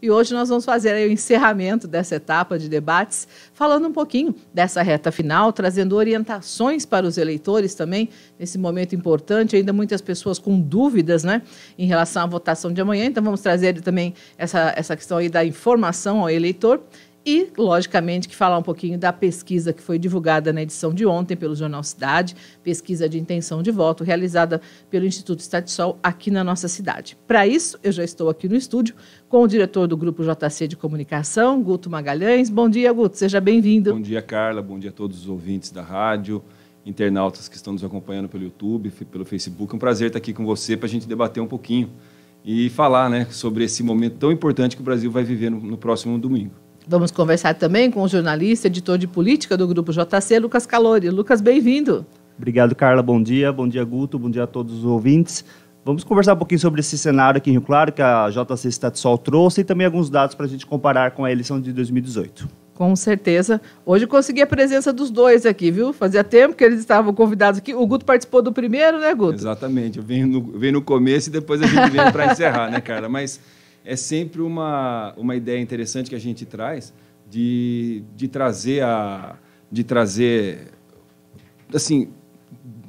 E hoje nós vamos fazer o encerramento dessa etapa de debates, falando um pouquinho dessa reta final, trazendo orientações para os eleitores também, nesse momento importante, ainda muitas pessoas com dúvidas né, em relação à votação de amanhã. Então vamos trazer também essa, essa questão aí da informação ao eleitor. E, logicamente, que falar um pouquinho da pesquisa que foi divulgada na edição de ontem pelo Jornal Cidade, pesquisa de intenção de voto realizada pelo Instituto Estatisol aqui na nossa cidade. Para isso, eu já estou aqui no estúdio com o diretor do Grupo JC de Comunicação, Guto Magalhães. Bom dia, Guto, seja bem-vindo. Bom dia, Carla, bom dia a todos os ouvintes da rádio, internautas que estão nos acompanhando pelo YouTube, pelo Facebook. É um prazer estar aqui com você para a gente debater um pouquinho e falar né, sobre esse momento tão importante que o Brasil vai viver no, no próximo domingo. Vamos conversar também com o jornalista, editor de política do Grupo JC, Lucas Calori. Lucas, bem-vindo. Obrigado, Carla. Bom dia. Bom dia, Guto. Bom dia a todos os ouvintes. Vamos conversar um pouquinho sobre esse cenário aqui em Rio Claro, que a JC Statsol trouxe, e também alguns dados para a gente comparar com a eleição de 2018. Com certeza. Hoje consegui a presença dos dois aqui, viu? Fazia tempo que eles estavam convidados aqui. O Guto participou do primeiro, né, Guto? Exatamente. Eu vim no, no começo e depois a gente vem para encerrar, né, cara? Mas é sempre uma, uma ideia interessante que a gente traz de, de trazer a de trazer assim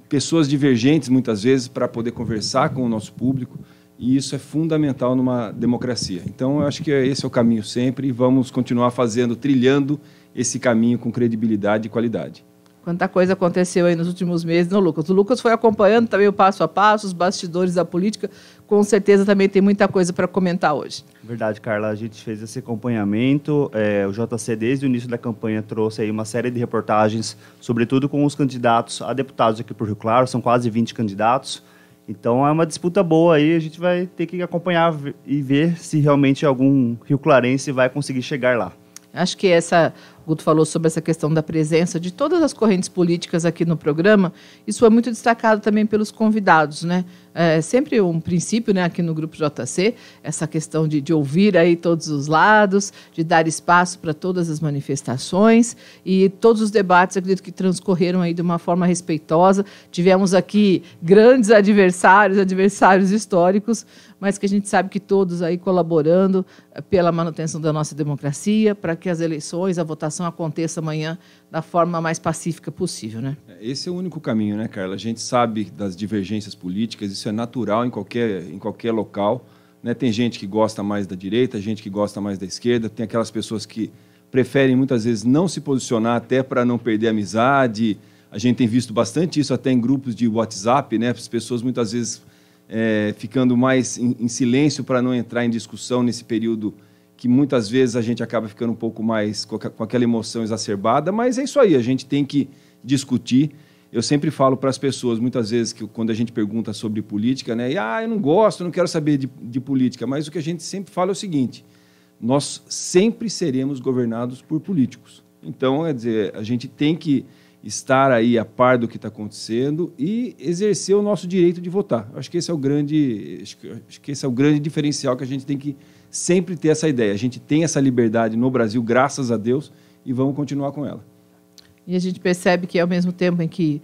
pessoas divergentes muitas vezes para poder conversar com o nosso público e isso é fundamental numa democracia. Então eu acho que é, esse é o caminho sempre e vamos continuar fazendo, trilhando esse caminho com credibilidade e qualidade. Quanta coisa aconteceu aí nos últimos meses não, né, Lucas. O Lucas foi acompanhando também o passo a passo, os bastidores da política. Com certeza também tem muita coisa para comentar hoje. Verdade, Carla. A gente fez esse acompanhamento. É, o JC, desde o início da campanha, trouxe aí uma série de reportagens, sobretudo com os candidatos a deputados aqui por Rio Claro. São quase 20 candidatos. Então é uma disputa boa aí, a gente vai ter que acompanhar e ver se realmente algum Rio Clarense vai conseguir chegar lá. Acho que essa Guto falou sobre essa questão da presença de todas as correntes políticas aqui no programa. Isso foi é muito destacado também pelos convidados, né? é sempre um princípio né, aqui no Grupo JC, essa questão de, de ouvir aí todos os lados, de dar espaço para todas as manifestações e todos os debates, acredito que transcorreram aí de uma forma respeitosa. Tivemos aqui grandes adversários, adversários históricos, mas que a gente sabe que todos aí colaborando eh, pela manutenção da nossa democracia, para que as eleições, a votação aconteça amanhã da forma mais pacífica possível, né? É, esse é o único caminho, né, Carla? A gente sabe das divergências políticas, isso é natural em qualquer, em qualquer local. Né? Tem gente que gosta mais da direita, gente que gosta mais da esquerda, tem aquelas pessoas que preferem muitas vezes não se posicionar até para não perder a amizade. A gente tem visto bastante isso até em grupos de WhatsApp, né? as pessoas muitas vezes é, ficando mais em, em silêncio para não entrar em discussão nesse período que muitas vezes a gente acaba ficando um pouco mais com, com aquela emoção exacerbada, mas é isso aí, a gente tem que discutir. Eu sempre falo para as pessoas, muitas vezes, que quando a gente pergunta sobre política, né? E, ah, eu não gosto, não quero saber de, de política. Mas o que a gente sempre fala é o seguinte: nós sempre seremos governados por políticos. Então, é dizer, a gente tem que estar aí a par do que está acontecendo e exercer o nosso direito de votar. Acho que esse é o grande, acho que esse é o grande diferencial que a gente tem que sempre ter essa ideia. A gente tem essa liberdade no Brasil, graças a Deus, e vamos continuar com ela. E a gente percebe que, ao mesmo tempo em que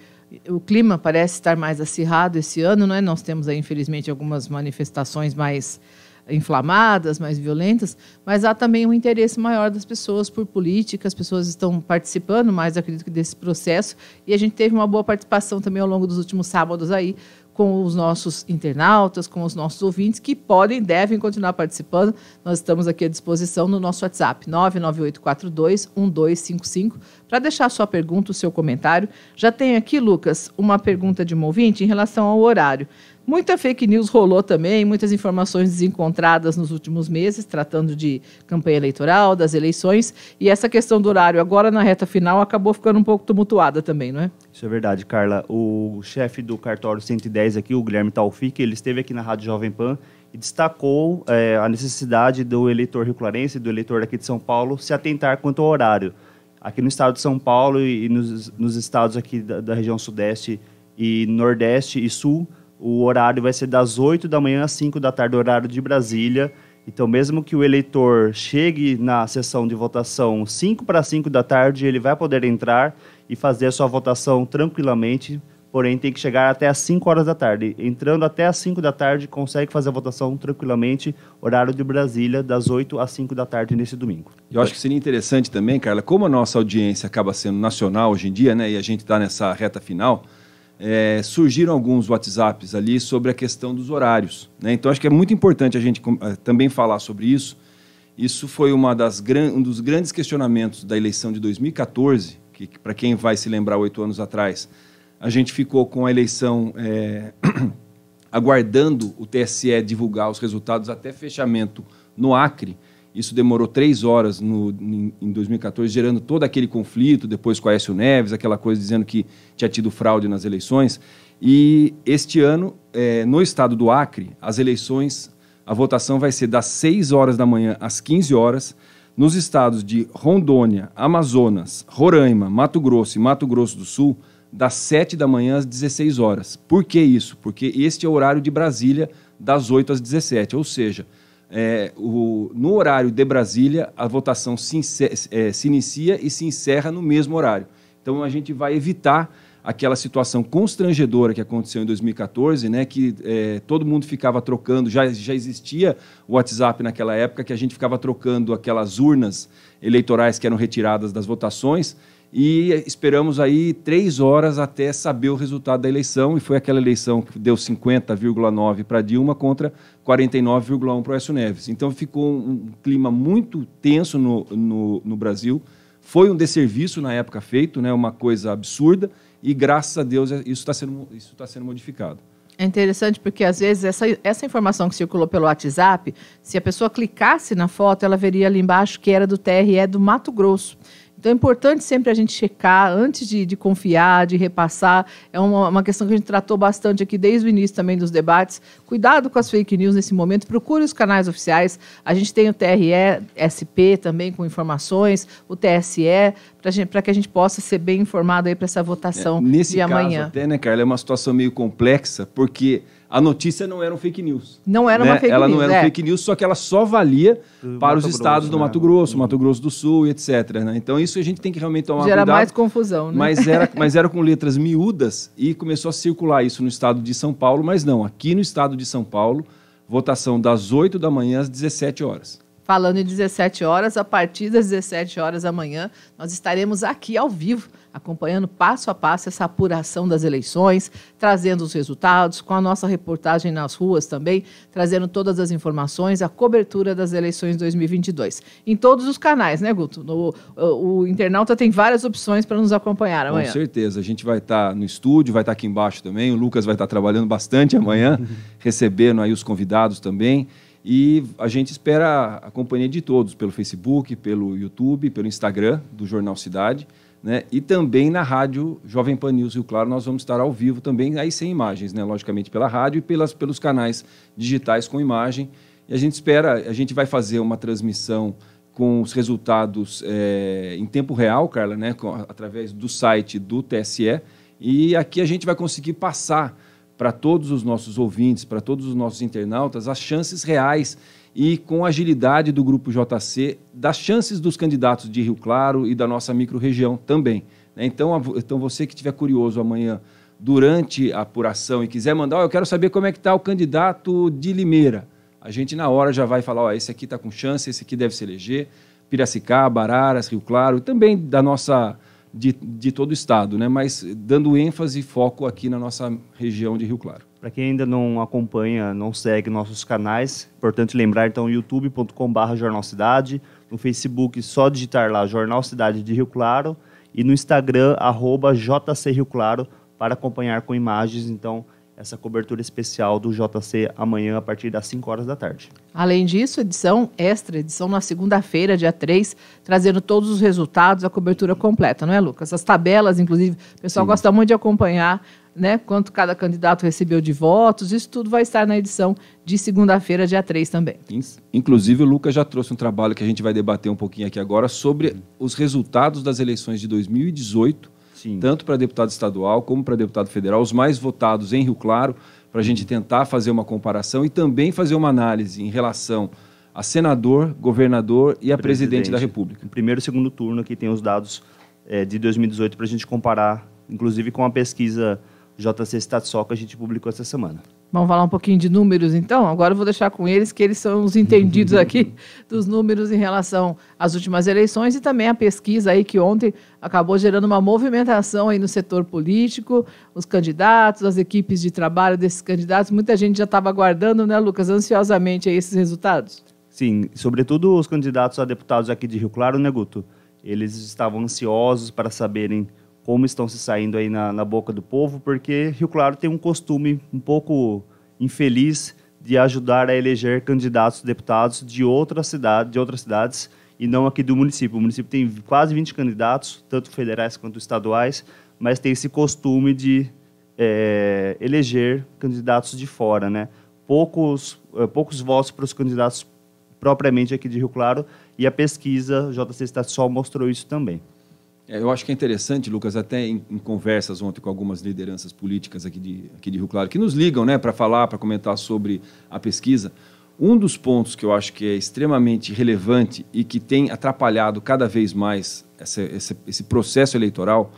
o clima parece estar mais acirrado esse ano, é? nós temos aí, infelizmente, algumas manifestações mais inflamadas, mais violentas, mas há também um interesse maior das pessoas por política, as pessoas estão participando mais, acredito que, desse processo, e a gente teve uma boa participação também ao longo dos últimos sábados aí, com os nossos internautas, com os nossos ouvintes que podem, devem continuar participando. Nós estamos aqui à disposição no nosso WhatsApp 99842 1255 para deixar sua pergunta, o seu comentário. Já tem aqui, Lucas, uma pergunta de um ouvinte em relação ao horário. Muita fake news rolou também, muitas informações desencontradas nos últimos meses, tratando de campanha eleitoral, das eleições, e essa questão do horário agora na reta final acabou ficando um pouco tumultuada também, não é? Isso é verdade, Carla. O chefe do cartório 110 aqui, o Guilherme Talfic, ele esteve aqui na Rádio Jovem Pan e destacou é, a necessidade do eleitor rio-clarense, do eleitor aqui de São Paulo, se atentar quanto ao horário. Aqui no estado de São Paulo e, nos, nos estados aqui da, da região sudeste e nordeste e sul, o horário vai ser das 8 da manhã às 5 da tarde, horário de Brasília. Então, mesmo que o eleitor chegue na sessão de votação 5 para 5 da tarde, ele vai poder entrar e fazer a sua votação tranquilamente, porém tem que chegar até às 5 horas da tarde. Entrando até às 5 da tarde, consegue fazer a votação tranquilamente, horário de Brasília, das 8 às 5 da tarde nesse domingo. Eu acho que seria interessante também, Carla, como a nossa audiência acaba sendo nacional hoje em dia, né, e a gente está nessa reta final, é, surgiram alguns WhatsApps ali sobre a questão dos horários. Né? Então, acho que é muito importante a gente eh, também falar sobre isso. Isso foi uma das um dos grandes questionamentos da eleição de 2014, que, que para quem vai se lembrar, oito anos atrás, a gente ficou com a eleição é, aguardando o TSE divulgar os resultados até fechamento no Acre. Isso demorou três horas no, em, 2014, gerando todo aquele conflito depois com Aécio Neves, aquela coisa dizendo que tinha tido fraude nas eleições. E este ano, é, no estado do Acre, as eleições, a votação vai ser das 6 horas da manhã às 15 horas. Nos estados de Rondônia, Amazonas, Roraima, Mato Grosso e Mato Grosso do Sul, das 7 da manhã às 16 horas. Por que isso? Porque este é o horário de Brasília, das 8 às 17. Ou seja, é, o, no horário de Brasília, a votação se, é, se, inicia e se encerra no mesmo horário. Então, a gente vai evitar aquela situação constrangedora que aconteceu em 2014, né, que é, todo mundo ficava trocando, já, já existia o WhatsApp naquela época, que a gente ficava trocando aquelas urnas eleitorais que eram retiradas das votações, e esperamos aí três horas até saber o resultado da eleição, e foi aquela eleição que deu 50,9 para Dilma contra 49,1 para o Aécio Neves. Então ficou um clima muito tenso no, no, no, Brasil, foi um desserviço na época feito, né, uma coisa absurda, e graças a Deus é, isso está sendo, isso tá sendo modificado. É interessante porque às vezes essa, essa informação que circulou pelo WhatsApp, se a pessoa clicasse na foto, ela veria ali embaixo que era do TRE do Mato Grosso. Então é importante sempre a gente checar antes de, de confiar, de repassar. É uma, uma, questão que a gente tratou bastante aqui desde o início também dos debates. Cuidado com as fake news nesse momento, procure os canais oficiais. A gente tem o TRE SP também com informações, o TSE, para que a gente possa ser bem informado aí para essa votação é, nesse de caso, amanhã. Até, né, Carla, é uma situação meio complexa, porque a notícia não era um fake news. Não era né? uma fake ela news. Ela não era é. um fake news, só que ela só valia do para Mato os estados né? Grosso, do Mato né? Grosso, Mato Grosso do Sul, etc. Né? Então isso a gente tem que realmente tomar Gera cuidado. Gera mais confusão, né? Mas era, mas era com letras miúdas e começou a circular isso no estado de São Paulo, mas não, aqui no estado de São Paulo, votação das 8 da manhã às 17 horas falando em 17 horas, a partir das 17 horas amanhã, nós estaremos aqui ao vivo, acompanhando passo a passo essa apuração das eleições, trazendo os resultados, com a nossa reportagem nas ruas também, trazendo todas as informações, a cobertura das eleições 2022. Em todos os canais, né, Guto? No, o, o, internauta tem várias opções para nos acompanhar amanhã. Com certeza. A gente vai estar tá no estúdio, vai estar tá aqui embaixo também. O Lucas vai estar tá trabalhando bastante amanhã, recebendo aí os convidados também. E a gente espera a companhia de todos, pelo Facebook, pelo YouTube, pelo Instagram do Jornal Cidade, né? E também na rádio Jovem Pan News Rio Claro, nós vamos estar ao vivo também, aí sem imagens, né? Logicamente pela rádio e pelas, pelos canais digitais com imagem. E a gente espera, a gente vai fazer uma transmissão com os resultados é, em tempo real, Carla, né? Com, através do site do TSE. E aqui a gente vai conseguir passar para todos os nossos ouvintes, para todos os nossos internautas, as chances reais e com a agilidade do Grupo JC, das chances dos candidatos de Rio Claro e da nossa micro-região também. Né? Então, então você que estiver curioso amanhã durante a apuração e quiser mandar, oh, eu quero saber como é que está o candidato de Limeira. A gente na hora já vai falar, oh, esse aqui está com chance, esse aqui deve se eleger. Piracicaba, Araras, Rio Claro, também da nossa de, de todo o estado, né? mas dando ênfase e foco aqui na nossa região de Rio Claro. Para quem ainda não acompanha, não segue nossos canais, é importante lembrar então youtubecom jornalcidade no Facebook só digitar lá Jornal Cidade de Rio Claro e no Instagram arroba JC Rio Claro para acompanhar com imagens então essa cobertura especial do JC amanhã a partir das 5 horas da tarde. Além disso, edição extra, edição na segunda-feira, dia 3, trazendo todos os resultados, a cobertura completa, não é, Lucas? As tabelas, inclusive, o pessoal Sim. gosta muito de acompanhar, né, quanto cada candidato recebeu de votos, isso tudo vai estar na edição de segunda-feira, dia 3 também. Inclusive, o Lucas já trouxe um trabalho que a gente vai debater um pouquinho aqui agora sobre os resultados das eleições de 2018 Sim. tanto para deputado estadual como para deputado federal, os mais votados em Rio Claro, para a gente tentar fazer uma comparação e também fazer uma análise em relação a senador, governador e a presidente, presidente da República. No primeiro e segundo turno, aqui tem os dados é, de 2018 para a gente comparar, inclusive com a pesquisa JC Statsoc que a gente publicou essa semana. Vamos falar um pouquinho de números, então? Agora eu vou deixar com eles, que eles são os entendidos aqui dos números em relação às últimas eleições e também a pesquisa aí que ontem acabou gerando uma movimentação aí no setor político, os candidatos, as equipes de trabalho desses candidatos. Muita gente já estava aguardando, né, Lucas, ansiosamente esses resultados. Sim, sobretudo os candidatos a deputados aqui de Rio Claro, né, Guto? Eles estavam ansiosos para saberem como estão se saindo aí na, na boca do povo, porque Rio Claro tem um costume um pouco infeliz de ajudar a eleger candidatos deputados de outra cidade, de outras cidades e não aqui do município. O município tem quase 20 candidatos, tanto federais quanto estaduais, mas tem esse costume de é, eleger candidatos de fora, né? Poucos, é, poucos votos para os candidatos propriamente aqui de Rio Claro e a pesquisa JC Stat só mostrou isso também. É, eu acho que é interessante, Lucas, até em, em, conversas ontem com algumas lideranças políticas aqui de, aqui de Rio Claro, que nos ligam né, para falar, para comentar sobre a pesquisa. Um dos pontos que eu acho que é extremamente relevante e que tem atrapalhado cada vez mais essa, esse processo eleitoral,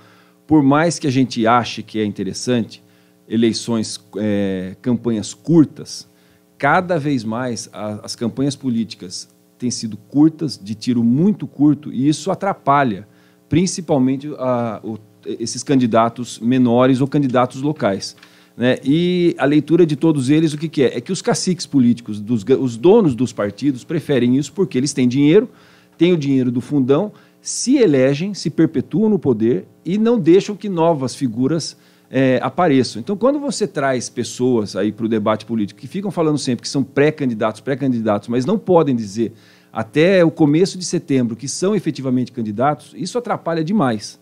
por mais que a gente ache que é interessante eleições, é, campanhas curtas, cada vez mais a, as campanhas políticas têm sido curtas, de tiro muito curto, e isso atrapalha principalmente a, o, esses candidatos menores ou candidatos locais. Né? E a leitura de todos eles, o que, que é? É que os caciques políticos, dos, os donos dos partidos, preferem isso porque eles têm dinheiro, têm o dinheiro do fundão, se elegem, se perpetuam no poder e não deixam que novas figuras é, apareçam. Então, quando você traz pessoas aí para o debate político que ficam falando sempre que são pré-candidatos, pré-candidatos, mas não podem dizer até o começo de setembro, que são efetivamente candidatos, isso atrapalha demais.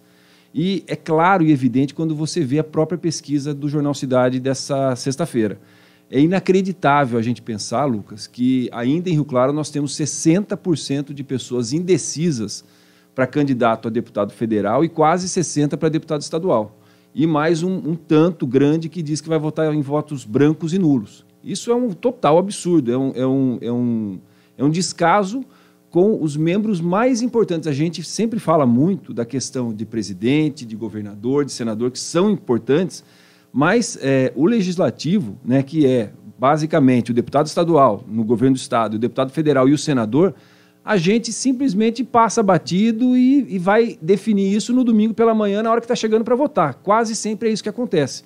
E é claro e evidente quando você vê a própria pesquisa do Jornal Cidade dessa sexta-feira. É inacreditável a gente pensar, Lucas, que ainda em Rio Claro nós temos 60% de pessoas indecisas para candidato a deputado federal e quase 60% para deputado estadual. E mais um, um, tanto grande que diz que vai votar em votos brancos e nulos. Isso é um total absurdo, é um, é um, é um é um descaso com os membros mais importantes. A gente sempre fala muito da questão de presidente, de governador, de senador, que são importantes, mas é, o legislativo, né, que é basicamente o deputado estadual no governo do estado, o deputado federal e o senador, a gente simplesmente passa batido e, e vai definir isso no domingo pela manhã, na hora que está chegando para votar. Quase sempre é isso que acontece.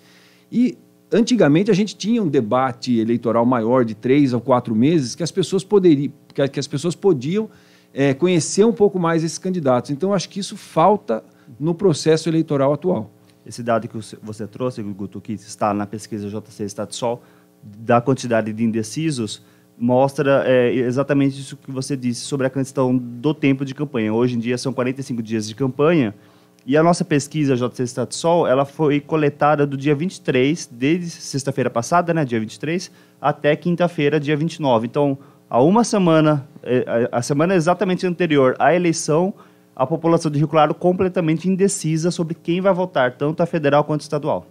E antigamente a gente tinha um debate eleitoral maior de três ou quatro meses que as pessoas poderiam, que as pessoas podiam é, conhecer um pouco mais esses candidatos. Então acho que isso falta no processo eleitoral atual. Esse dado que você trouxe, Guto, que está na pesquisa JC Sol da quantidade de indecisos, mostra é, exatamente isso que você disse sobre a questão do tempo de campanha. Hoje em dia são 45 dias de campanha e a nossa pesquisa JC Statsol, ela foi coletada do dia 23, desde sexta-feira passada, né, dia 23, até quinta-feira, dia 29. Então, há uma semana, é, a semana exatamente anterior à eleição, a população de Rio Claro completamente indecisa sobre quem vai votar, tanto a federal quanto a estadual.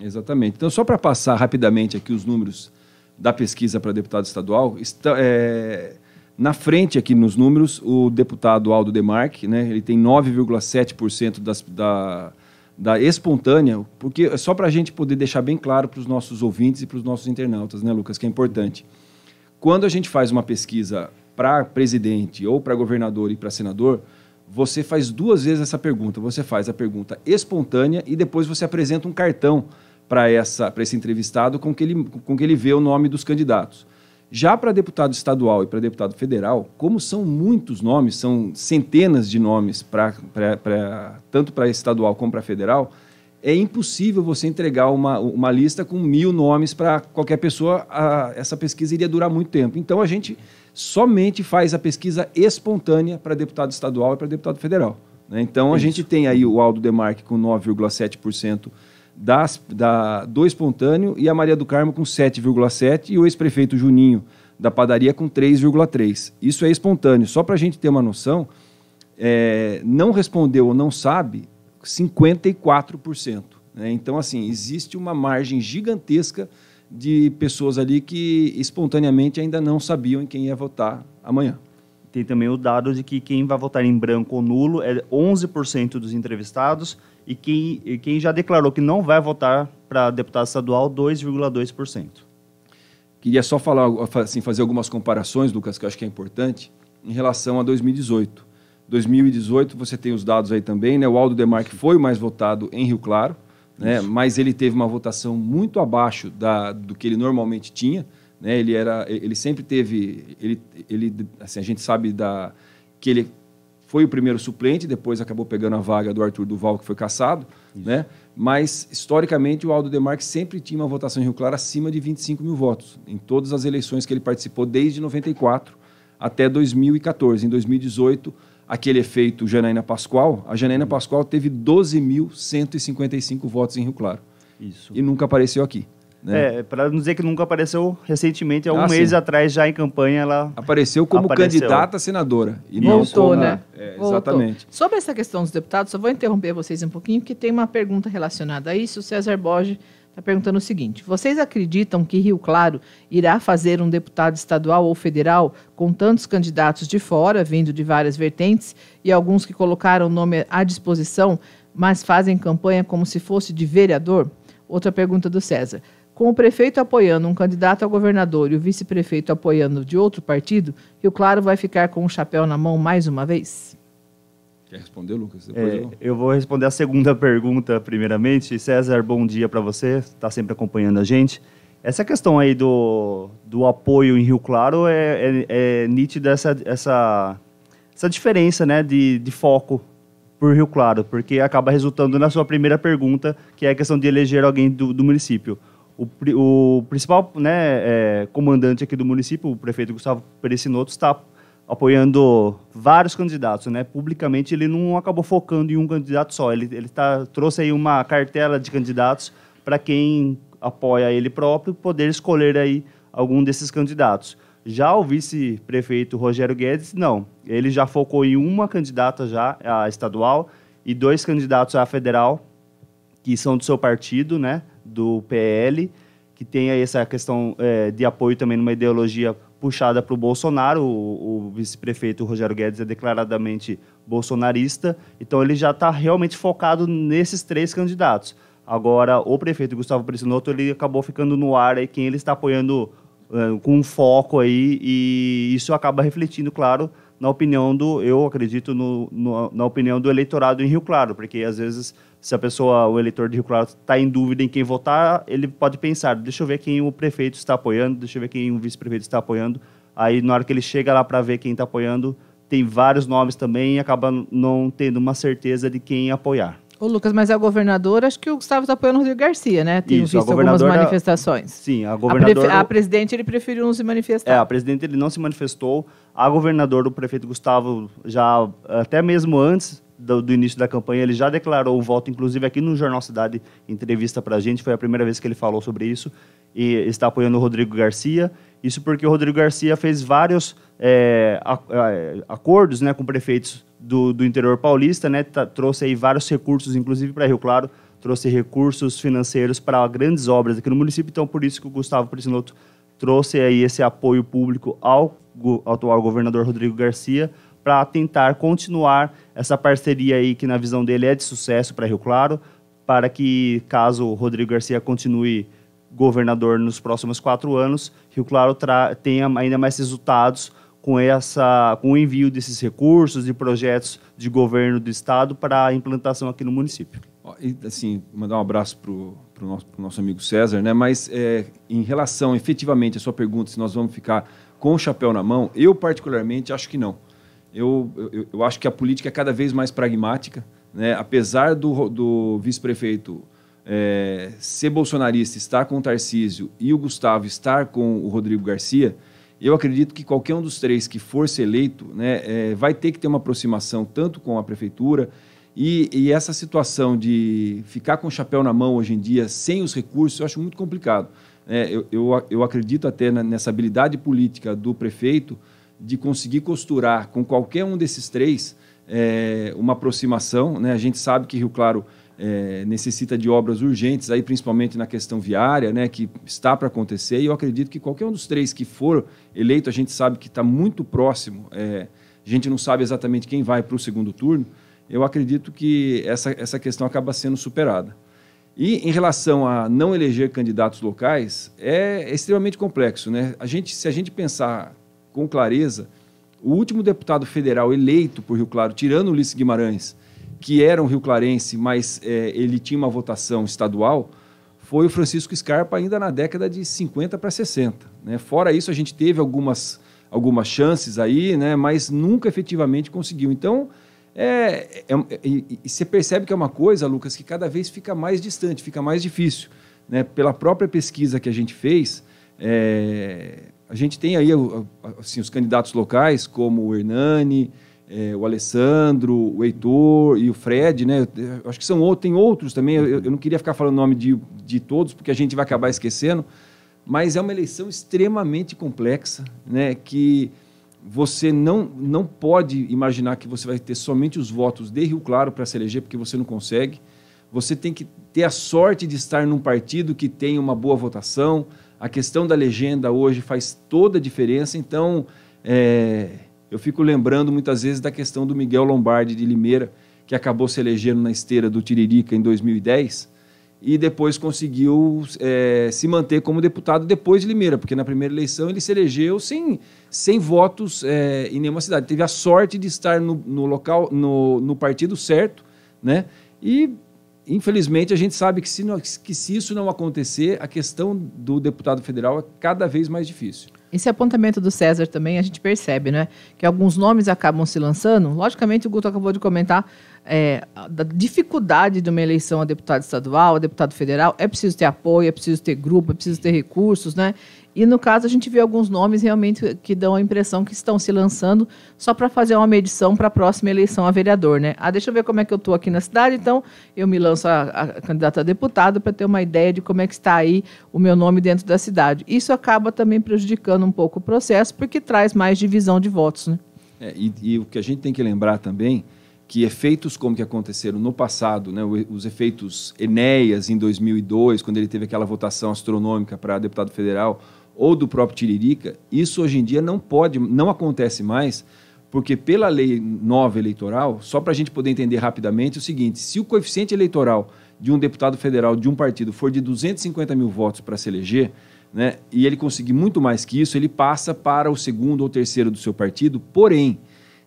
Exatamente. Então, só para passar rapidamente aqui os números da pesquisa para deputado estadual, está, é, na frente aqui nos números, o deputado Aldo Demarque, né, ele tem 9,7% das, da, da espontânea, porque é só para a gente poder deixar bem claro para os nossos ouvintes e para os nossos internautas, né, Lucas, que é importante. Quando a gente faz uma pesquisa para presidente ou para governador e para senador, você faz duas vezes essa pergunta. Você faz a pergunta espontânea e depois você apresenta um cartão para essa para esse entrevistado com que ele com que ele vê o nome dos candidatos. Já para deputado estadual e para deputado federal, como são muitos nomes, são centenas de nomes, pra, pra, pra tanto para estadual como para federal, é impossível você entregar uma, uma lista com mil nomes para qualquer pessoa. A, essa pesquisa iria durar muito tempo. Então a gente somente faz a pesquisa espontânea para deputado estadual e para deputado federal. Né? Então a Isso. gente tem aí o Aldo Demarque com 9,7% das, da, do espontâneo e a Maria do Carmo com 7,7 e o ex-prefeito Juninho da padaria com 3,3. Isso é espontâneo. Só para a gente ter uma noção, é, não respondeu ou não sabe 54%. Né? Então, assim, existe uma margem gigantesca de pessoas ali que espontaneamente ainda não sabiam em quem ia votar amanhã. Tem também o dado de que quem vai votar em branco ou nulo é 11% dos entrevistados e quem, e quem já declarou que não vai votar para deputado estadual, 2,2%. Queria só falar, assim, fazer algumas comparações, Lucas, que eu acho que é importante, em relação a 2018. 2018, você tem os dados aí também, né? O Aldo Demarque foi o mais votado em Rio Claro, né? mas ele teve uma votação muito abaixo da, do que ele normalmente tinha. Né? Ele era, ele sempre teve, ele, ele, assim, a gente sabe da que ele foi o primeiro suplente, depois acabou pegando a vaga do Arthur Duval, que foi caçado, Isso. né? Mas, historicamente, o Aldo Demarque sempre tinha uma votação em Rio Claro acima de 25 mil votos, em todas as eleições que ele participou desde 94 até 2014. Em 2018, aquele efeito Janaína Pascoal, a Janaína uhum. Pascoal teve 12.155 votos em Rio Claro. Isso. E nunca apareceu aqui. Né? É, para não dizer que nunca apareceu recentemente, há um ah, mês sim. atrás, já em campanha, ela. Apareceu como apareceu. candidata a senadora. E Voltou, como, né? É, Voltou. Exatamente. Sobre essa questão dos deputados, só vou interromper vocês um pouquinho, porque tem uma pergunta relacionada a isso. O César Borges está perguntando o seguinte: vocês acreditam que Rio Claro irá fazer um deputado estadual ou federal com tantos candidatos de fora, vindo de várias vertentes, e alguns que colocaram o nome à disposição, mas fazem campanha como se fosse de vereador? Outra pergunta do César. Com o prefeito apoiando um candidato a governador e o vice-prefeito apoiando de outro partido, Rio Claro vai ficar com o chapéu na mão mais uma vez? Quer responder, Lucas? É, eu... eu... vou responder a segunda pergunta, primeiramente. César, bom dia para você, está sempre acompanhando a gente. Essa questão aí do, do apoio em Rio Claro é, é, é nítida essa, essa, essa diferença né, de, de foco por Rio Claro, porque acaba resultando na sua primeira pergunta, que é a questão de eleger alguém do, do município. O, o principal né, é, comandante aqui do município, o prefeito Gustavo Perecinoto, está apoiando vários candidatos, né? Publicamente ele não acabou focando em um candidato só, ele, ele tá, trouxe aí uma cartela de candidatos para quem apoia ele próprio poder escolher aí algum desses candidatos. Já o vice-prefeito Rogério Guedes, não. Ele já focou em uma candidata já, a estadual, e dois candidatos à federal, que são do seu partido, né? do PL, que tem essa questão é, de apoio também numa ideologia puxada para o Bolsonaro. O, vice-prefeito Rogério Guedes é declaradamente bolsonarista, então ele já está realmente focado nesses três candidatos. Agora, o prefeito Gustavo Priscinotto, ele acabou ficando no ar aí quem ele está apoiando é, com foco aí, e isso acaba refletindo, claro, na opinião do, eu acredito, no, no, na opinião do eleitorado em Rio Claro, porque às vezes se a pessoa, o eleitor de Rio Claro, está em dúvida em quem votar, ele pode pensar: deixa eu ver quem o prefeito está apoiando, deixa eu ver quem o vice-prefeito está apoiando. Aí, na hora que ele chega lá para ver quem está apoiando, tem vários nomes também e acaba não tendo uma certeza de quem apoiar. Ô Lucas, mas a é governadora, acho que o Gustavo está apoiando o Rodrigo Garcia, né? Tem Isso, visto algumas manifestações. Sim, a governadora... A, a, presidente, ele preferiu não se manifestar. É, a presidente, ele não se manifestou. A governadora, o prefeito Gustavo, já até mesmo antes do, do, início da campanha, ele já declarou o voto, inclusive aqui no Jornal Cidade, entrevista para a gente, foi a primeira vez que ele falou sobre isso, e está apoiando o Rodrigo Garcia. Isso porque o Rodrigo Garcia fez vários é, a, a, acordos né, com prefeitos do, do interior paulista, né, tá, trouxe aí vários recursos, inclusive para Rio Claro, trouxe recursos financeiros para grandes obras aqui no município, então por isso que o Gustavo Prisinoto trouxe aí esse apoio público ao atual governador Rodrigo Garcia para tentar continuar essa parceria aí que na visão dele é de sucesso para Rio Claro, para que caso o Rodrigo Garcia continue governador nos próximos quatro anos, Rio Claro tenha ainda mais resultados com essa, com o envio desses recursos e de projetos de governo do estado para a implantação aqui no município. E, assim, mandar um abraço para o nosso, pro nosso amigo César, né? Mas é, em relação, efetivamente, à sua pergunta, se nós vamos ficar com o chapéu na mão, eu particularmente acho que não eu, eu, eu, acho que a política é cada vez mais pragmática. Né? Apesar do, do vice-prefeito é, ser bolsonarista, estar com o Tarcísio e o Gustavo estar com o Rodrigo Garcia, eu acredito que qualquer um dos três que for ser eleito né, é, vai ter que ter uma aproximação tanto com a prefeitura e, e, essa situação de ficar com o chapéu na mão hoje em dia, sem os recursos, eu acho muito complicado. É, eu, eu, eu acredito até na, nessa habilidade política do prefeito de conseguir costurar com qualquer um desses três é, uma aproximação. Né? A gente sabe que Rio Claro é, necessita de obras urgentes, aí principalmente na questão viária, né, que está para acontecer. E eu acredito que qualquer um dos três que for eleito, a gente sabe que está muito próximo. É, a gente não sabe exatamente quem vai para o segundo turno. Eu acredito que essa, essa questão acaba sendo superada. E em relação a não eleger candidatos locais, é extremamente complexo. Né? A gente, se a gente pensar com clareza, o último deputado federal eleito por Rio Claro, tirando Ulisses Guimarães, que era um Rio Clarense, mas é, ele tinha uma votação estadual, foi o Francisco Scarpa ainda na década de 50 para 60. Né? Fora isso, a gente teve algumas, algumas chances aí, né? mas nunca efetivamente conseguiu. Então, é, é, é e, você percebe que é uma coisa, Lucas, que cada vez fica mais distante, fica mais difícil. Né? Pela própria pesquisa que a gente fez, é, a gente tem aí assim, os candidatos locais, como o Hernani, é, o Alessandro, o Heitor e o Fred, né? Eu acho que são outros, tem outros também. Eu, eu não queria ficar falando o nome de, de todos, porque a gente vai acabar esquecendo. Mas é uma eleição extremamente complexa, né? Que você não, não pode imaginar que você vai ter somente os votos de Rio Claro para se eleger, porque você não consegue. Você tem que ter a sorte de estar num partido que tenha uma boa votação, a questão da legenda hoje faz toda a diferença, então é, eu fico lembrando muitas vezes da questão do Miguel Lombardi de Limeira, que acabou se elegendo na esteira do Tiririca em 2010 e depois conseguiu é, se manter como deputado depois de Limeira, porque na primeira eleição ele se elegeu sem, sem votos é, em nenhuma cidade. Teve a sorte de estar no, no local, no, no partido certo, né? E infelizmente, a gente sabe que se, não, que se isso não acontecer, a questão do deputado federal é cada vez mais difícil. Esse apontamento do César também a gente percebe, né? Que alguns nomes acabam se lançando. Logicamente, o Guto acabou de comentar é, da dificuldade de uma eleição a deputado estadual, a deputado federal. É preciso ter apoio, é preciso ter grupo, é preciso ter recursos, né? E no caso, a gente vê alguns nomes realmente que dão a impressão que estão se lançando só para fazer uma medição para a próxima eleição a vereador, né? Ah, deixa eu ver como é que eu estou aqui na cidade, então eu me lanço a, a candidato a deputado para ter uma ideia de como é que está aí o meu nome dentro da cidade. Isso acaba também prejudicando um pouco o processo, porque traz mais divisão de votos, né? É, e, e o que a gente tem que lembrar também que efeitos como que aconteceram no passado, né, os efeitos Enéas em 2002, quando ele teve aquela votação astronômica para deputado federal, ou do próprio Tiririca, isso hoje em dia não pode, não acontece mais, porque pela lei nova eleitoral, só para a gente poder entender rapidamente é o seguinte: se o coeficiente eleitoral de um deputado federal de um partido for de 250 mil votos para se eleger, né, e ele conseguir muito mais que isso, ele passa para o segundo ou terceiro do seu partido, porém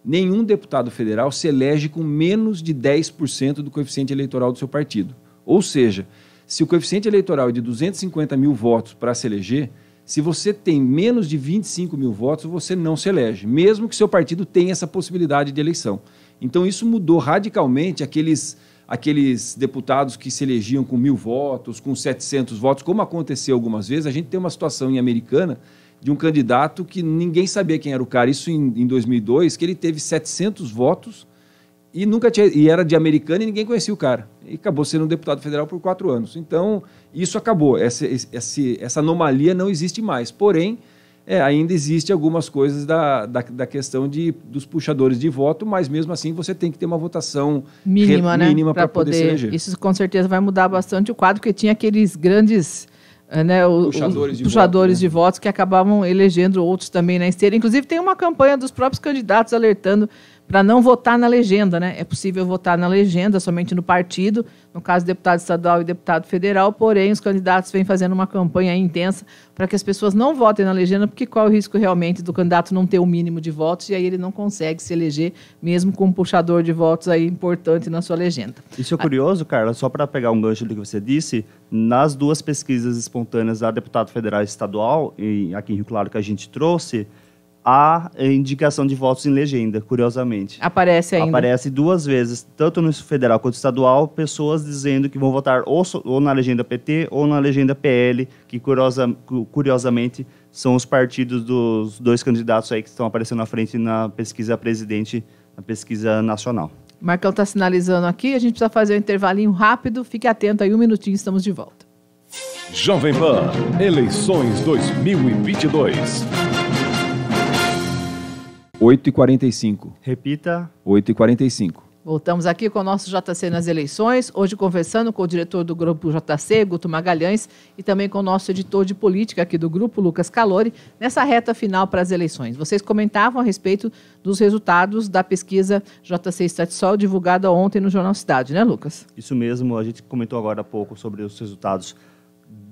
nenhum deputado federal se elege com menos de 10% do coeficiente eleitoral do seu partido. Ou seja, se o coeficiente eleitoral é de 250 mil votos para se eleger, se você tem menos de 25 mil votos, você não se elege, mesmo que seu partido tenha essa possibilidade de eleição. Então, isso mudou radicalmente aqueles, aqueles deputados que se elegiam com mil votos, com 700 votos, como aconteceu algumas vezes. A gente tem uma situação em Americana de um candidato que ninguém sabia quem era o cara. Isso em, em 2002, que ele teve 700 votos e nunca tinha, e era de americano e ninguém conhecia o cara. E acabou sendo um deputado federal por quatro anos. Então, isso acabou. Essa, essa, essa anomalia não existe mais. Porém, é, ainda existe algumas coisas da, da, da, questão de, dos puxadores de voto, mas mesmo assim você tem que ter uma votação mínima, re, né? mínima para poder, poder se eleger. Isso com certeza vai mudar bastante o quadro, porque tinha aqueles grandes eh, né, puxadores, os de, puxadores voto, né? de, votos que acabavam elegendo outros também na esteira. Inclusive tem uma campanha dos próprios candidatos alertando para não votar na legenda, né? É possível votar na legenda somente no partido, no caso deputado estadual e deputado federal, porém os candidatos vêm fazendo uma campanha intensa para que as pessoas não votem na legenda, porque qual é o risco realmente do candidato não ter o mínimo de votos e aí ele não consegue se eleger, mesmo com um puxador de votos aí importante na sua legenda. Isso é curioso, Carla, só para pegar um gancho do que você disse, nas duas pesquisas espontâneas da deputado federal e estadual, e aqui em Rio Claro que a gente trouxe, há indicação de votos em legenda, curiosamente. Aparece ainda. Aparece duas vezes, tanto no federal quanto no estadual, pessoas dizendo que vão votar ou, ou na legenda PT ou na legenda PL, que curiosa, curiosamente são os partidos dos dois candidatos aí que estão aparecendo na frente na pesquisa presidente, na pesquisa nacional. Marcão está sinalizando aqui, a gente precisa fazer um intervalinho rápido, fique atento aí, um minutinho, estamos de volta. Jovem Pan, eleições 2022. 8h45. Repita. 8h45. Voltamos aqui com o nosso JC nas eleições, hoje conversando com o diretor do grupo JC, Guto Magalhães, e também com o nosso editor de política aqui do grupo, Lucas Calori, nessa reta final para as eleições. Vocês comentavam a respeito dos resultados da pesquisa JC Estatsol divulgada ontem no Jornal Cidade, né, Lucas? Isso mesmo, a gente comentou agora há pouco sobre os resultados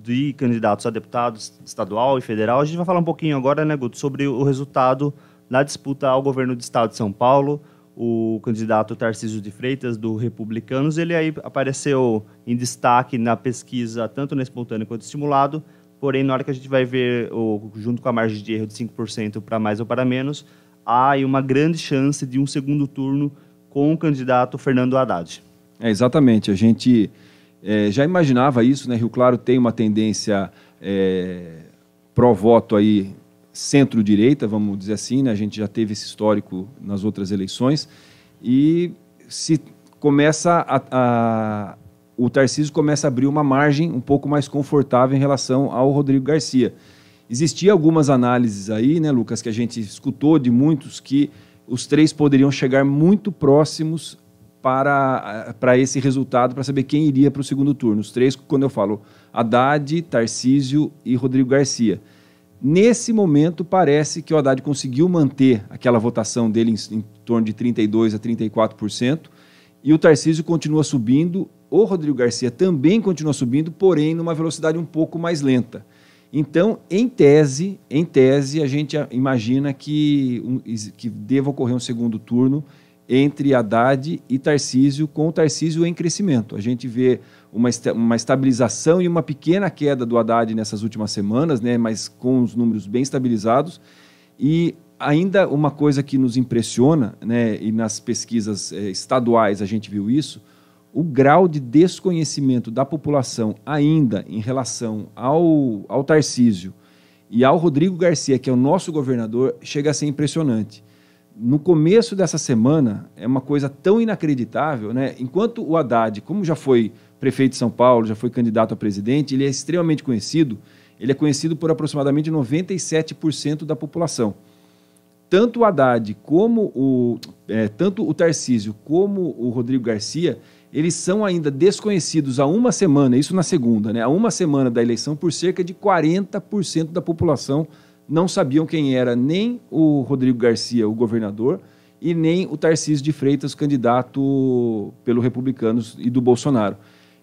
de candidatos a deputados estadual e federal. A gente vai falar um pouquinho agora, né, Guto, sobre o resultado na disputa ao governo do estado de São Paulo, o candidato Tarcísio de Freitas, do Republicanos, ele aí apareceu em destaque na pesquisa, tanto no espontâneo quanto estimulado, porém, na hora que a gente vai ver, o, junto com a margem de erro de 5% para mais ou para menos, há aí uma grande chance de um segundo turno com o candidato Fernando Haddad. É, exatamente, a gente é, já imaginava isso, né? Rio Claro tem uma tendência é, pró-voto aí centro-direita, vamos dizer assim, né? a gente já teve esse histórico nas outras eleições, e se começa a, a, o Tarcísio começa a abrir uma margem um pouco mais confortável em relação ao Rodrigo Garcia. Existia algumas análises aí, né, Lucas, que a gente escutou de muitos que os três poderiam chegar muito próximos para, para esse resultado, para saber quem iria para o segundo turno. Os três, quando eu falo Haddad, Tarcísio e Rodrigo Garcia. Nesse momento, parece que o Haddad conseguiu manter aquela votação dele em, em torno de 32% a 34%, e o Tarcísio continua subindo, o Rodrigo Garcia também continua subindo, porém numa velocidade um pouco mais lenta. Então, em tese, em tese, a gente imagina que, um, que deva ocorrer um segundo turno entre Haddad e Tarcísio, com o Tarcísio em crescimento. A gente vê uma, uma estabilização e uma pequena queda do Haddad nessas últimas semanas, né, mas com os números bem estabilizados. E ainda uma coisa que nos impressiona, né, e nas pesquisas eh, estaduais a gente viu isso, o grau de desconhecimento da população ainda em relação ao, ao Tarcísio e ao Rodrigo Garcia, que é o nosso governador, chega a ser impressionante no começo dessa semana, é uma coisa tão inacreditável, né? Enquanto o Haddad, como já foi prefeito de São Paulo, já foi candidato a presidente, ele é extremamente conhecido, ele é conhecido por aproximadamente 97% da população. Tanto o Haddad como o. É, tanto o Tarcísio como o Rodrigo Garcia, eles são ainda desconhecidos há uma semana, isso na segunda, né? Há uma semana da eleição por cerca de 40% da população não sabiam quem era nem o Rodrigo Garcia, o governador, e nem o Tarcísio de Freitas, candidato pelo Republicanos e do Bolsonaro.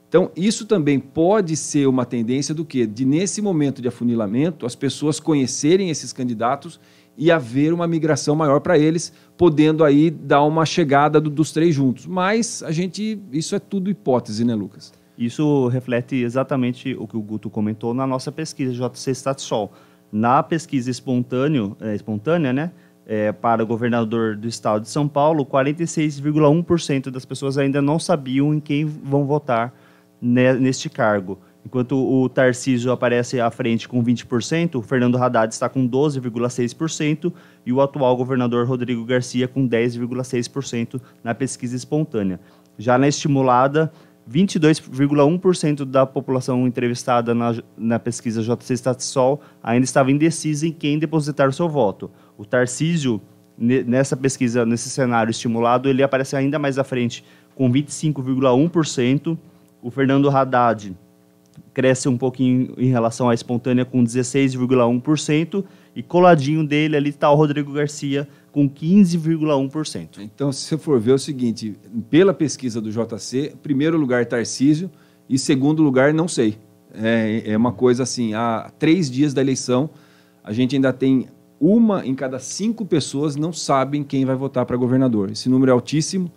Então, isso também pode ser uma tendência do que? De, nesse momento de afunilamento, as pessoas conhecerem esses candidatos e haver uma migração maior para eles, podendo aí dar uma chegada do, dos três juntos. Mas a gente. Isso é tudo hipótese, né, Lucas? Isso reflete exatamente o que o Guto comentou na nossa pesquisa JC Statsol. Na pesquisa espontâneo, é, espontânea, né, é, para governador do estado de São Paulo, 46,1% das pessoas ainda não sabiam em quem vão votar ne, neste cargo. Enquanto o Tarcísio aparece à frente com 20%, o Fernando Haddad está com 12,6% e o atual governador Rodrigo Garcia com 10,6% na pesquisa espontânea. Já na estimulada, 22,1% da população entrevistada na, na pesquisa JC Statsol ainda estava indecisa em quem depositar o seu voto. O Tarcísio, nessa pesquisa, nesse cenário estimulado, ele aparece ainda mais à frente, com 25,1%. O Fernando Haddad cresce um pouquinho em relação à espontânea, com 16,1%. E coladinho dele ali está o Rodrigo Garcia, com 15,1%. Então, se você for ver é o seguinte, pela pesquisa do JC, primeiro lugar Tarcísio e segundo lugar não sei. É, é uma coisa assim, há três dias da eleição, a gente ainda tem uma em cada cinco pessoas não sabem quem vai votar para governador. Esse número é altíssimo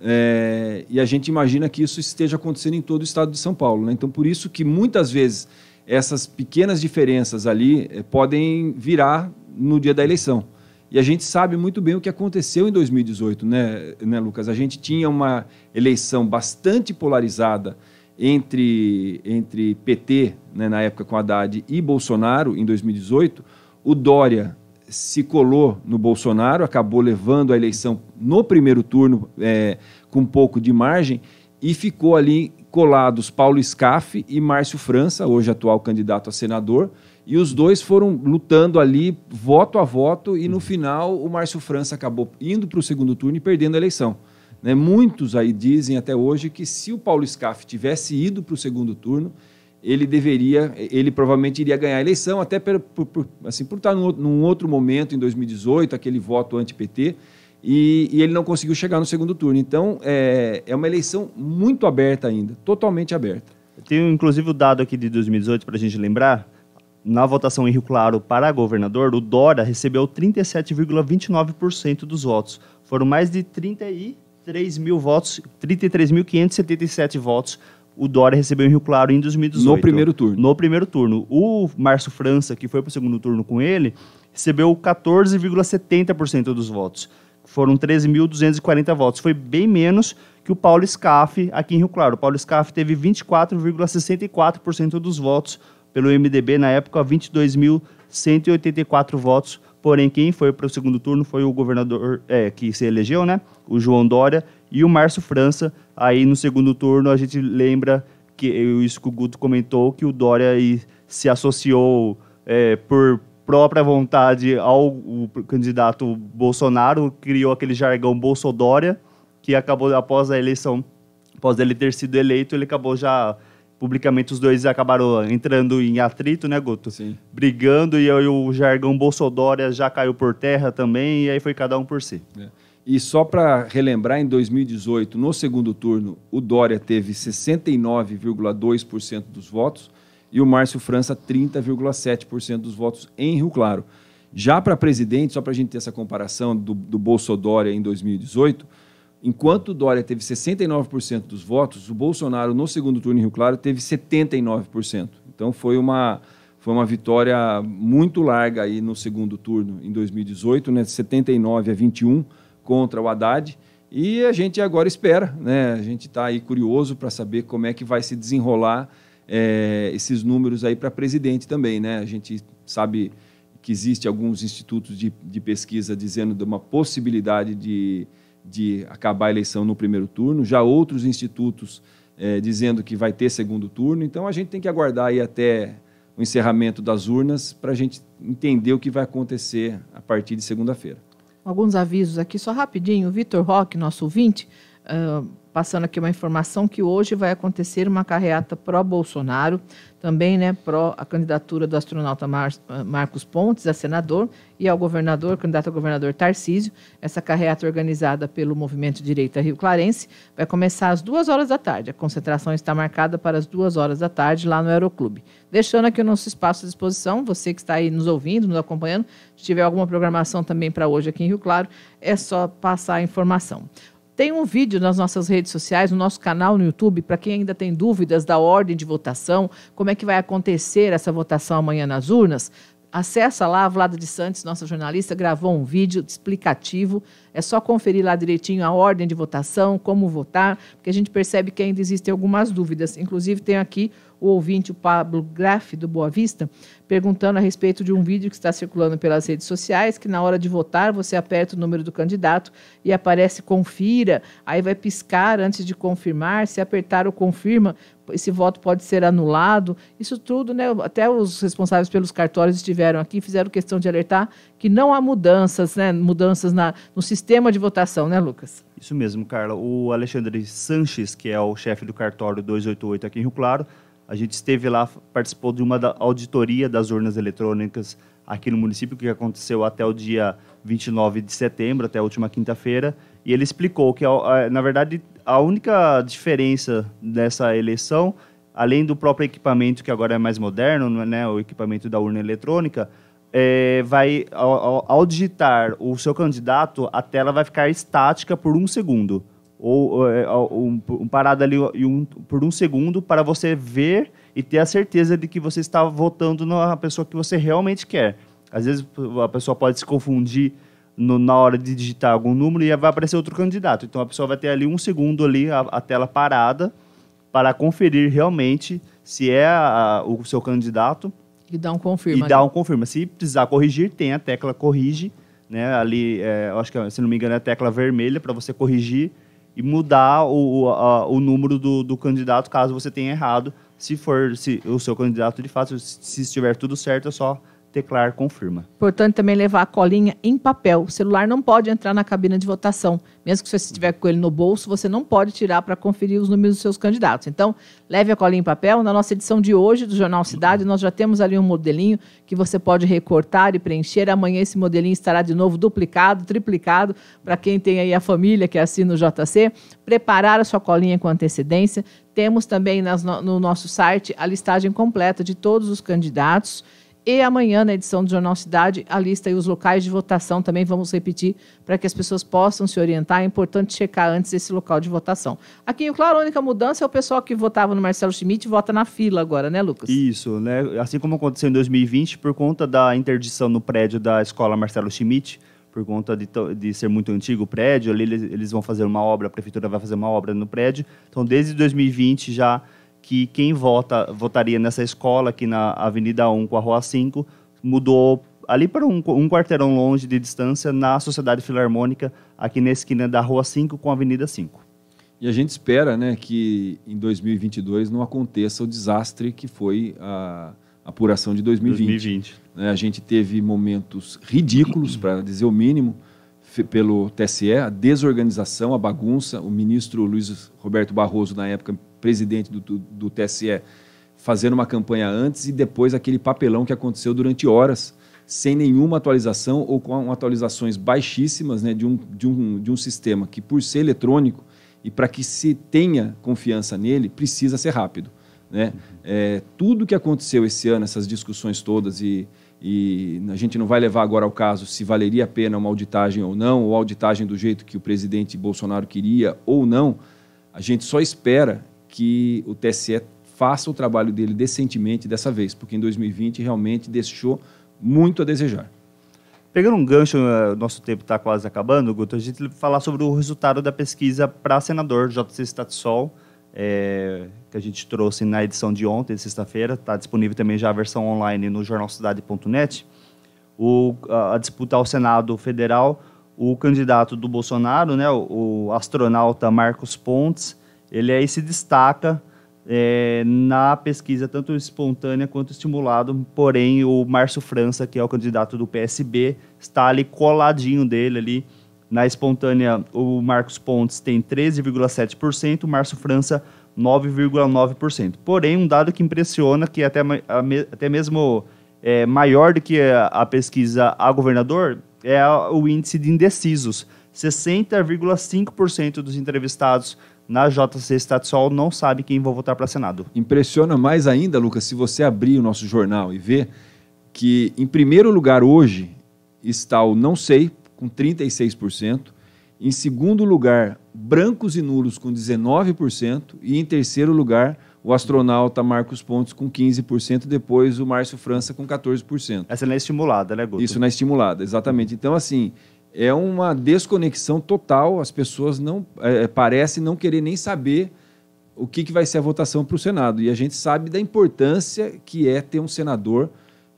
é, e a gente imagina que isso esteja acontecendo em todo o estado de São Paulo. Né? Então, por isso que muitas vezes essas pequenas diferenças ali é, podem virar no dia da eleição. E a gente sabe muito bem o que aconteceu em 2018, né, né Lucas? A gente tinha uma eleição bastante polarizada entre, entre PT, né, na época com Haddad, e Bolsonaro em 2018. O Dória se colou no Bolsonaro, acabou levando a eleição no primeiro turno é, com um pouco de margem e ficou ali colados Paulo Scaff e Márcio França, hoje atual candidato a senador, e os dois foram lutando ali, voto a voto, e no uhum. final o Márcio França acabou indo para o segundo turno e perdendo a eleição. Né? Muitos aí dizem até hoje que se o Paulo Scaff tivesse ido para o segundo turno, ele deveria, ele provavelmente iria ganhar a eleição, até por, por, assim, por estar num, num outro momento, em 2018, aquele voto anti-PT, e, e, ele não conseguiu chegar no segundo turno. Então, é, é uma eleição muito aberta ainda, totalmente aberta. Eu tenho, inclusive, o dado aqui de 2018 para a gente lembrar na votação em Rio Claro para governador, o Dora recebeu 37,29% dos votos. Foram mais de 33 mil votos, 33.577 votos o Dória recebeu em Rio Claro em 2018. No primeiro turno. No primeiro turno. O Márcio França, que foi para o segundo turno com ele, recebeu 14,70% dos votos. Foram 13.240 votos. Foi bem menos que o Paulo Scaff aqui em Rio Claro. O Paulo Scaff teve 24,64% dos votos pelo MDB na época 22.184 votos. Porém, quem foi para o segundo turno foi o governador é, que se elegeu, né? O João Dória e o Márcio França. Aí no segundo turno a gente lembra que o Guto comentou que o Dória aí se associou é, por própria vontade ao candidato Bolsonaro, criou aquele jargão Bolsodória, que acabou após a eleição, após ele ter sido eleito, ele acabou já publicamente os dois acabaram entrando em atrito, né, Guto? Sim. Brigando e aí o jargão Bolsodória já caiu por terra também, e aí foi cada um por si. É. E só para relembrar, em 2018, no segundo turno, o Dória teve 69,2% dos votos e o Márcio França 30,7% dos votos em Rio Claro. Já para presidente, só para a gente ter essa comparação do, do Bolsodória em 2018, Enquanto o Dória teve 69% dos votos, o Bolsonaro no segundo turno em Rio Claro teve 79%. Então foi uma, foi uma vitória muito larga aí no segundo turno em 2018, né, 79 a 21 contra o Haddad. E a gente agora espera, né? A gente está aí curioso para saber como é que vai se desenrolar é, esses números aí para presidente também, né? A gente sabe que existe alguns institutos de, de pesquisa dizendo de uma possibilidade de de acabar a eleição no primeiro turno, já outros institutos é, dizendo que vai ter segundo turno. Então a gente tem que aguardar aí até o encerramento das urnas para a gente entender o que vai acontecer a partir de segunda-feira. Alguns avisos aqui, só rapidinho. O Vitor Roque, nosso ouvinte, Uh, passando aqui uma informação que hoje vai acontecer uma carreata pró-Bolsonaro, também né, pró a candidatura do astronauta Mar Marcos Pontes a senador e ao governador, candidato a governador Tarcísio. Essa carreata organizada pelo Movimento Direita Rio Clarense vai começar às duas horas da tarde. A concentração está marcada para as duas horas da tarde lá no Aeroclube. Deixando aqui o nosso espaço à disposição, você que está aí nos ouvindo, nos acompanhando, se tiver alguma programação também para hoje aqui em Rio Claro, é só passar a informação. Tem um vídeo nas nossas redes sociais, no nosso canal no YouTube, para quem ainda tem dúvidas da ordem de votação, como é que vai acontecer essa votação amanhã nas urnas. Acessa lá, a Vlada de Santos, nossa jornalista, gravou um vídeo explicativo. É só conferir lá direitinho a ordem de votação, como votar, porque a gente percebe que ainda existem algumas dúvidas. Inclusive, tem aqui o ouvinte, o Pablo Graff, do Boa Vista, perguntando a respeito de um vídeo que está circulando pelas redes sociais, que na hora de votar você aperta o número do candidato e aparece confira, aí vai piscar antes de confirmar, se apertar o confirma, esse voto pode ser anulado. Isso tudo, né? Até os responsáveis pelos cartórios estiveram aqui, fizeram questão de alertar que não há mudanças, né? Mudanças na, no sistema de votação, né, Lucas? Isso mesmo, Carla. O Alexandre Sanches, que é o chefe do cartório 288 aqui em Rio Claro, a gente esteve lá, participou de uma auditoria das urnas eletrônicas aqui no município, que aconteceu até o dia 29 de setembro, até a última quinta-feira. E ele explicou que, na verdade, a única diferença dessa eleição, além do próprio equipamento que agora é mais moderno, né, né o equipamento da urna eletrônica, é, vai ao, ao, digitar o seu candidato, a tela vai ficar estática por um segundo. Ou, ou é, um, um parada ali um, por um segundo para você ver e ter a certeza de que você está votando na pessoa que você realmente quer. Às vezes a pessoa pode se confundir no, na hora de digitar algum número e vai aparecer outro candidato. Então a pessoa vai ter ali um segundo ali a, a tela parada para conferir realmente se é a, o seu candidato. E dá um confirma. E dá né? um confirma. Se precisar corrigir, tem a tecla corrige, né? Ali, é, acho que se não me engano é a tecla vermelha para você corrigir e mudar o, o, a, o número do, do candidato caso você tenha errado. Se for se o seu candidato de fato, se estiver tudo certo, é só teclar confirma. Portanto, também levar a colinha em papel. O celular não pode entrar na cabina de votação. Mesmo que você estiver com ele no bolso, você não pode tirar para conferir os números dos seus candidatos. Então, leve a colinha em papel. Na nossa edição de hoje do Jornal Cidade, nós já temos ali um modelinho que você pode recortar e preencher. Amanhã esse modelinho estará de novo duplicado, triplicado, para quem tem aí a família que assina o JC. Preparar a sua colinha com antecedência. Temos também nas, no nosso site a listagem completa de todos os candidatos e amanhã, na edição do Jornal Cidade, a lista e os locais de votação também vamos repetir para que as pessoas possam se orientar. É importante checar antes esse local de votação. Aqui em Claro, a única mudança é o pessoal que votava no Marcelo Schmidt vota na fila agora, né, Lucas? Isso, né? Assim como aconteceu em 2020, por conta da interdição no prédio da escola Marcelo Schmidt, por conta de, de, ser muito antigo o prédio, ali eles, eles, vão fazer uma obra, a prefeitura vai fazer uma obra no prédio. Então, desde 2020 já que quem vota votaria nessa escola aqui na Avenida 1 com a Rua 5 mudou ali para um, um quarteirão longe de distância na Sociedade Filarmônica aqui na esquina da Rua 5 com a Avenida 5. E a gente espera né, que em 2022 não aconteça o desastre que foi a apuração de 2020. 2020. Né, a gente teve momentos ridículos, para dizer o mínimo, pelo TSE, a desorganização, a bagunça. O ministro Luiz Roberto Barroso, na época, presidente do, do TSE fazendo uma campanha antes e depois aquele papelão que aconteceu durante horas, sem nenhuma atualização ou com atualizações baixíssimas né, de, um, de, um, de um sistema que, por ser eletrônico e para que se tenha confiança nele, precisa ser rápido. Né? Uhum. É, tudo que aconteceu esse ano, essas discussões todas, e, e a gente não vai levar agora ao caso se valeria a pena uma auditagem ou não, ou auditagem do jeito que o presidente Bolsonaro queria ou não, a gente só espera que o TSE faça o trabalho dele decentemente dessa vez, porque em 2020 realmente deixou muito a desejar. Pegando um gancho, eh, nosso tempo está quase acabando, Guto, a gente vai falar sobre o resultado da pesquisa para senador JC Statsol, é, eh, que a gente trouxe na edição de ontem, sexta-feira, está disponível também já a versão online no jornalcidade.net. A, a disputa ao Senado Federal, o candidato do Bolsonaro, né, o, o astronauta Marcos Pontes, ele aí se destaca é, na pesquisa tanto espontânea quanto estimulado, porém o Márcio França, que é o candidato do PSB, está ali coladinho dele ali. Na espontânea, o Marcos Pontes tem 13,7%, o Márcio França 9,9%. Porém, um dado que impressiona, que é até, até mesmo é, maior do que a, a pesquisa a governador, é a, o índice de indecisos. 60,5% dos entrevistados na JC Estadual não sabe quem vai votar para Senado. Impressiona mais ainda, Lucas, se você abrir o nosso jornal e ver que, em primeiro lugar, hoje está o não sei, com 36%, em segundo lugar, brancos e nulos, com 19%, e em terceiro lugar, o astronauta Marcos Pontes com 15%, depois o Márcio França com 14%. Essa não é estimulada, né, Guto? Isso não é estimulada, exatamente. Então, assim, é uma desconexão total. As pessoas não é, é parecem não querer nem saber o que, que vai ser a votação para o Senado. E a gente sabe da importância que é ter um senador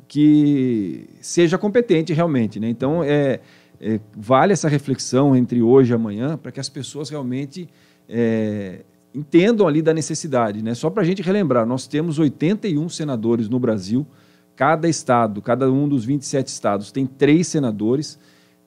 que seja competente realmente. Né? Então, é, é vale essa reflexão entre hoje e amanhã para que as pessoas realmente é, entendam ali da necessidade. Né? Só para a gente relembrar, nós temos 81 senadores no Brasil, cada estado, cada um dos 27 estados tem três senadores.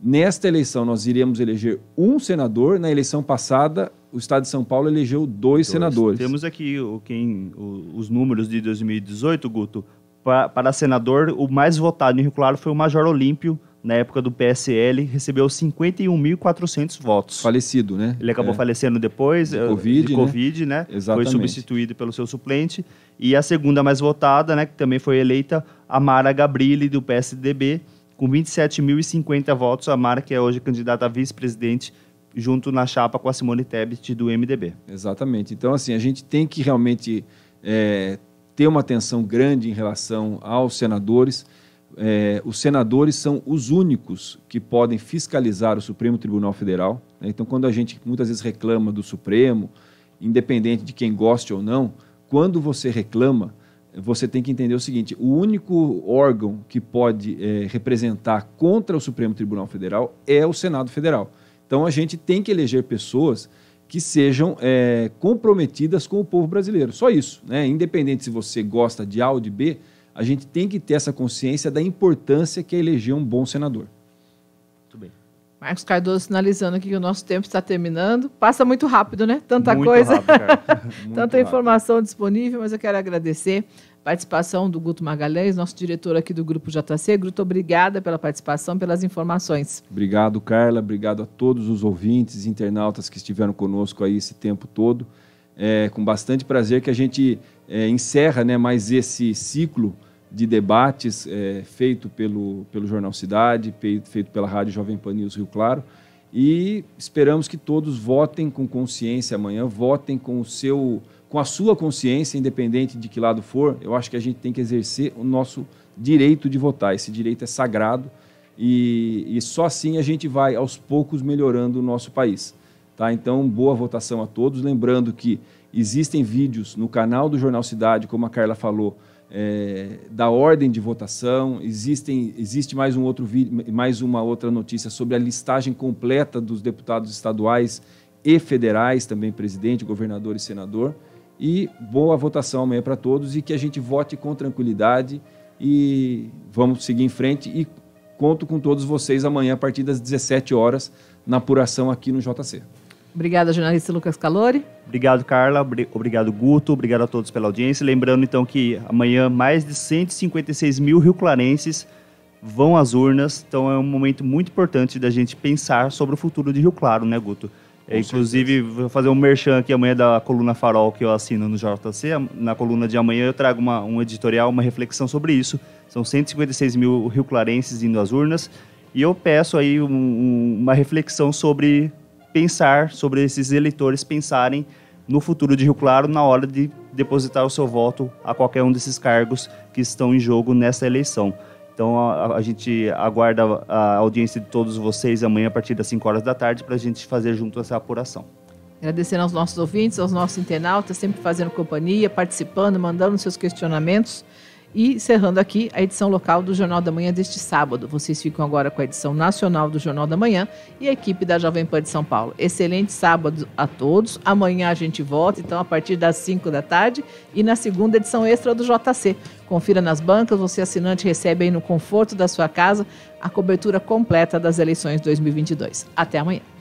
Nesta eleição, nós iríamos eleger um senador. Na eleição passada, o Estado de São Paulo elegeu dois, dois. senadores. Temos aqui o, quem, o, os números de 2018, Guto. para senador, o mais votado em Rio Claro foi o Major Olímpio, na época do PSL, recebeu 51.400 votos. Falecido, né? Ele acabou é. falecendo depois de eh, Covid, de né? COVID né? né? Exatamente. Foi substituído pelo seu suplente. E a segunda mais votada, né, que também foi eleita, a Mara Gabrilli, do PSDB, com 27.050 votos, a Mara, que é hoje candidata a vice-presidente, junto na chapa com a Simone Tebet do MDB. Exatamente. Então, assim, a gente tem que realmente é, ter uma atenção grande em relação aos senadores. É, os senadores são os únicos que podem fiscalizar o Supremo Tribunal Federal. Né? Então, quando a gente muitas vezes reclama do Supremo, independente de quem goste ou não, quando você reclama, você tem que entender o seguinte: o único órgão que pode é, representar contra o Supremo Tribunal Federal é o Senado Federal. Então a gente tem que eleger pessoas que sejam é, comprometidas com o povo brasileiro. Só isso, né? Independente se você gosta de A ou de B, a gente tem que ter essa consciência da importância que é eleger um bom senador. Marcos Cardoso sinalizando aqui que o nosso tempo está terminando. Passa muito rápido, né? Tanta muito coisa, rápido, tanta informação disponível, mas eu quero agradecer a participação do Guto Magalhães, nosso diretor aqui do Grupo JC. Guto, obrigada pela participação, pelas informações. Obrigado, Carla. Obrigado a todos os ouvintes, internautas que estiveram conosco aí esse tempo todo. É com bastante prazer que a gente é, encerra né, mais esse ciclo de debates é, feito pelo, pelo Jornal Cidade, feito pela Rádio Jovem Pan News Rio Claro. E esperamos que todos votem com consciência amanhã, votem com o seu com a sua consciência, independente de que lado for. Eu acho que a gente tem que exercer o nosso direito de votar. Esse direito é sagrado e, e só assim a gente vai aos poucos melhorando o nosso país. Tá? Então, boa votação a todos. Lembrando que existem vídeos no canal do Jornal Cidade, como a Carla falou, é, da ordem de votação. Existem, existe mais, um outro, mais uma outra notícia sobre a listagem completa dos deputados estaduais e federais, também presidente, governador e senador. E boa votação amanhã para todos e que a gente vote com tranquilidade e vamos seguir em frente. E conto com todos vocês amanhã a partir das 17 horas na apuração aqui no JC. Obrigada, jornalista Lucas Calori. Obrigado, Carla. Obrigado, Guto. Obrigado a todos pela audiência. Lembrando, então, que amanhã mais de 156 mil rio-clarenses vão às urnas. Então, é um momento muito importante da gente pensar sobre o futuro de Rio Claro, né, Guto? É, inclusive, vou fazer um merchan aqui amanhã da coluna Farol que eu assino no JC. Na coluna de amanhã eu trago uma, um editorial, uma reflexão sobre isso. São 156 mil rio-clarenses indo às urnas. E eu peço aí um, um, uma reflexão sobre pensar, sobre esses eleitores pensarem no futuro de Rio Claro na hora de depositar o seu voto a qualquer um desses cargos que estão em jogo nessa eleição. Então a, a gente aguarda a audiência de todos vocês amanhã a partir das 5 horas da tarde para a gente fazer junto essa apuração. Agradecendo aos nossos ouvintes, aos nossos internautas, sempre fazendo companhia, participando, mandando seus questionamentos. E encerrando aqui a edição local do Jornal da Manhã deste sábado. Vocês ficam agora com a edição nacional do Jornal da Manhã e a equipe da Jovem Pan de São Paulo. Excelente sábado a todos. Amanhã a gente volta, então, a partir das 5 da tarde e na segunda edição extra do JC. Confira nas bancas, você assinante recebe aí no conforto da sua casa a cobertura completa das eleições 2022. Até amanhã.